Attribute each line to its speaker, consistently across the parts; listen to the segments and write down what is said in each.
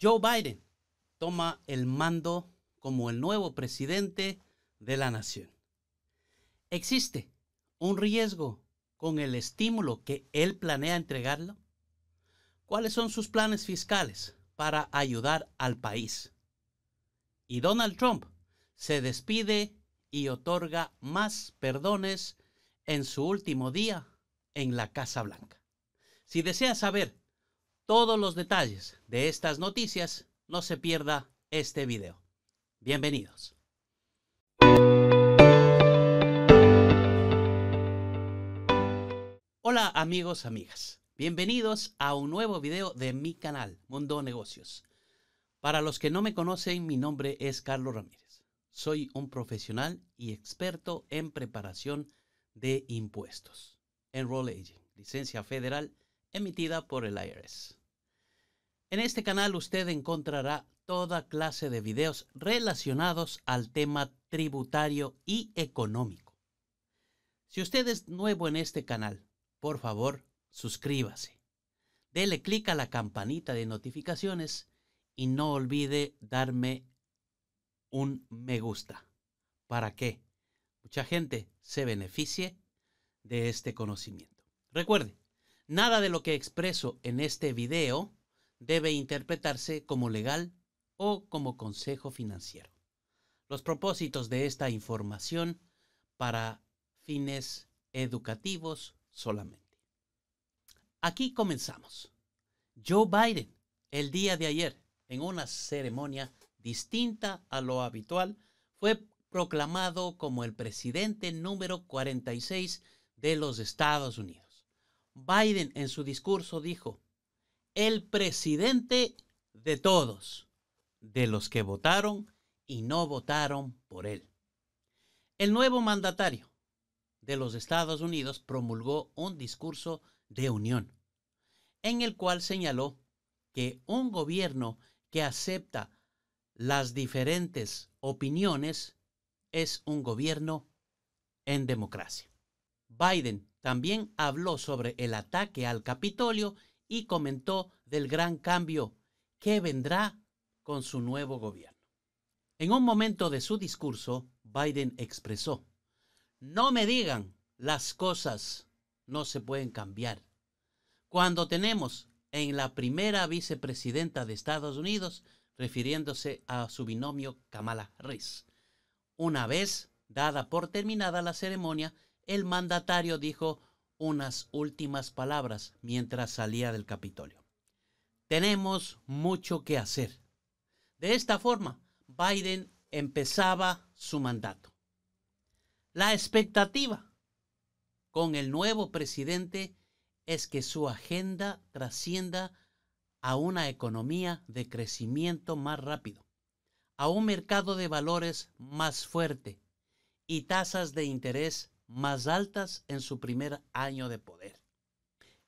Speaker 1: Joe Biden toma el mando como el nuevo presidente de la nación. ¿Existe un riesgo con el estímulo que él planea entregarlo? ¿Cuáles son sus planes fiscales para ayudar al país? Y Donald Trump se despide y otorga más perdones en su último día en la Casa Blanca. Si desea saber todos los detalles de estas noticias, no se pierda este video. Bienvenidos. Hola amigos, amigas. Bienvenidos a un nuevo video de mi canal, Mundo Negocios. Para los que no me conocen, mi nombre es Carlos Ramírez. Soy un profesional y experto en preparación de impuestos. Enroll Aging, licencia federal emitida por el IRS. En este canal usted encontrará toda clase de videos relacionados al tema tributario y económico. Si usted es nuevo en este canal, por favor, suscríbase. Dele clic a la campanita de notificaciones y no olvide darme un me gusta para que mucha gente se beneficie de este conocimiento. Recuerde, nada de lo que expreso en este video debe interpretarse como legal o como consejo financiero. Los propósitos de esta información para fines educativos solamente. Aquí comenzamos. Joe Biden, el día de ayer, en una ceremonia distinta a lo habitual, fue proclamado como el presidente número 46 de los Estados Unidos. Biden en su discurso dijo, el presidente de todos, de los que votaron y no votaron por él. El nuevo mandatario de los Estados Unidos promulgó un discurso de unión, en el cual señaló que un gobierno que acepta las diferentes opiniones es un gobierno en democracia. Biden también habló sobre el ataque al Capitolio y comentó del gran cambio que vendrá con su nuevo gobierno. En un momento de su discurso, Biden expresó, no me digan las cosas no se pueden cambiar. Cuando tenemos en la primera vicepresidenta de Estados Unidos, refiriéndose a su binomio Kamala Harris. Una vez dada por terminada la ceremonia, el mandatario dijo unas últimas palabras mientras salía del Capitolio. Tenemos mucho que hacer. De esta forma, Biden empezaba su mandato. La expectativa con el nuevo presidente es que su agenda trascienda a una economía de crecimiento más rápido, a un mercado de valores más fuerte y tasas de interés más altas en su primer año de poder.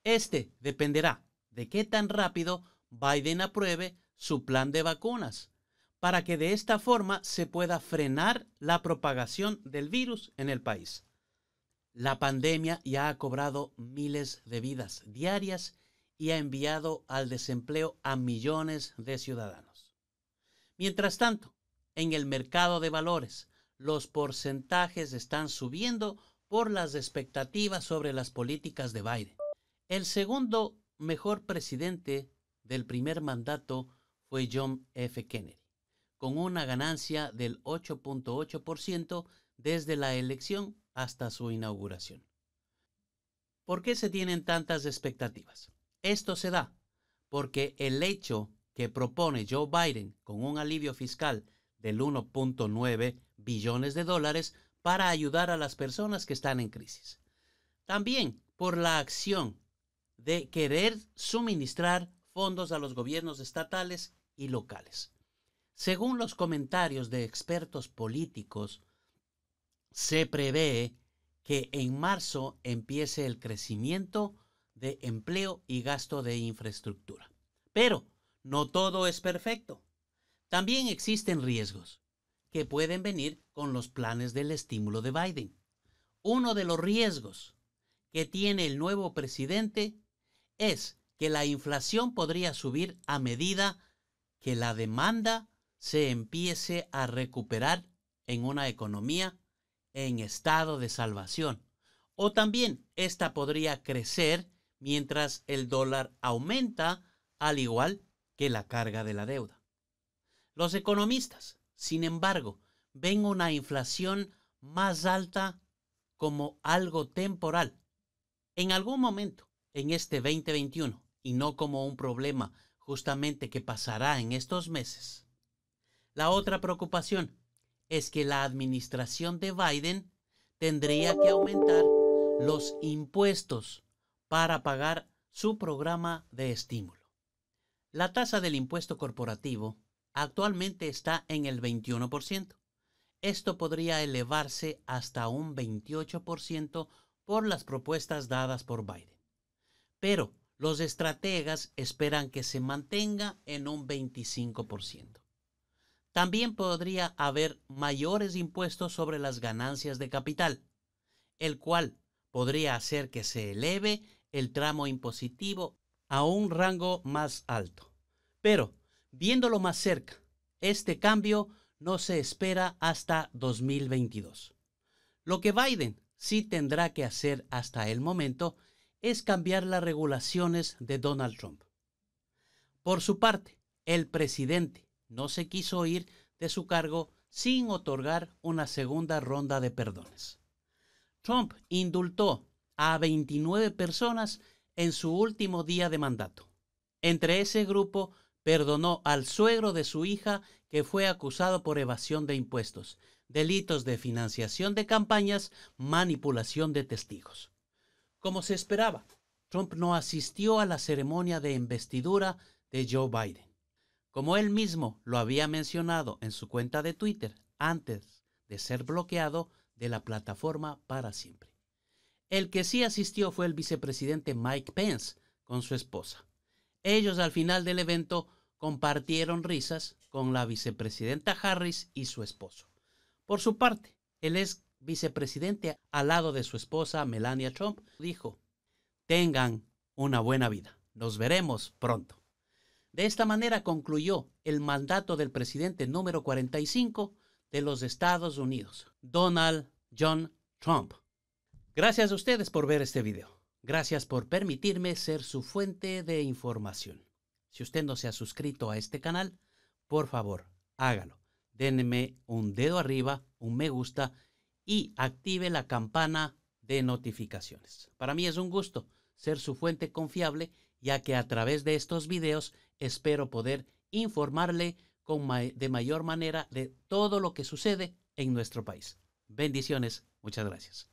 Speaker 1: Este dependerá de qué tan rápido Biden apruebe su plan de vacunas, para que de esta forma se pueda frenar la propagación del virus en el país. La pandemia ya ha cobrado miles de vidas diarias y ha enviado al desempleo a millones de ciudadanos. Mientras tanto, en el mercado de valores, los porcentajes están subiendo por las expectativas sobre las políticas de Biden. El segundo mejor presidente del primer mandato fue John F. Kennedy, con una ganancia del 8.8% desde la elección hasta su inauguración. ¿Por qué se tienen tantas expectativas? Esto se da porque el hecho que propone Joe Biden con un alivio fiscal del 1.9 billones de dólares para ayudar a las personas que están en crisis. También por la acción de querer suministrar fondos a los gobiernos estatales y locales. Según los comentarios de expertos políticos, se prevé que en marzo empiece el crecimiento de empleo y gasto de infraestructura. Pero no todo es perfecto. También existen riesgos que pueden venir con los planes del estímulo de Biden. Uno de los riesgos que tiene el nuevo presidente es que la inflación podría subir a medida que la demanda se empiece a recuperar en una economía en estado de salvación. O también esta podría crecer mientras el dólar aumenta, al igual que la carga de la deuda. Los economistas sin embargo, ven una inflación más alta como algo temporal en algún momento en este 2021 y no como un problema justamente que pasará en estos meses. La otra preocupación es que la administración de Biden tendría que aumentar los impuestos para pagar su programa de estímulo. La tasa del impuesto corporativo Actualmente está en el 21%. Esto podría elevarse hasta un 28% por las propuestas dadas por Biden. Pero los estrategas esperan que se mantenga en un 25%. También podría haber mayores impuestos sobre las ganancias de capital, el cual podría hacer que se eleve el tramo impositivo a un rango más alto. Pero Viéndolo más cerca, este cambio no se espera hasta 2022. Lo que Biden sí tendrá que hacer hasta el momento es cambiar las regulaciones de Donald Trump. Por su parte, el presidente no se quiso ir de su cargo sin otorgar una segunda ronda de perdones. Trump indultó a 29 personas en su último día de mandato. Entre ese grupo perdonó al suegro de su hija que fue acusado por evasión de impuestos, delitos de financiación de campañas, manipulación de testigos. Como se esperaba, Trump no asistió a la ceremonia de investidura de Joe Biden. Como él mismo lo había mencionado en su cuenta de Twitter antes de ser bloqueado de la plataforma para siempre. El que sí asistió fue el vicepresidente Mike Pence con su esposa. Ellos al final del evento compartieron risas con la vicepresidenta Harris y su esposo. Por su parte, el ex vicepresidente al lado de su esposa Melania Trump dijo, tengan una buena vida, nos veremos pronto. De esta manera concluyó el mandato del presidente número 45 de los Estados Unidos, Donald John Trump. Gracias a ustedes por ver este video. Gracias por permitirme ser su fuente de información. Si usted no se ha suscrito a este canal, por favor, hágalo. Denme un dedo arriba, un me gusta y active la campana de notificaciones. Para mí es un gusto ser su fuente confiable, ya que a través de estos videos espero poder informarle de mayor manera de todo lo que sucede en nuestro país. Bendiciones, muchas gracias.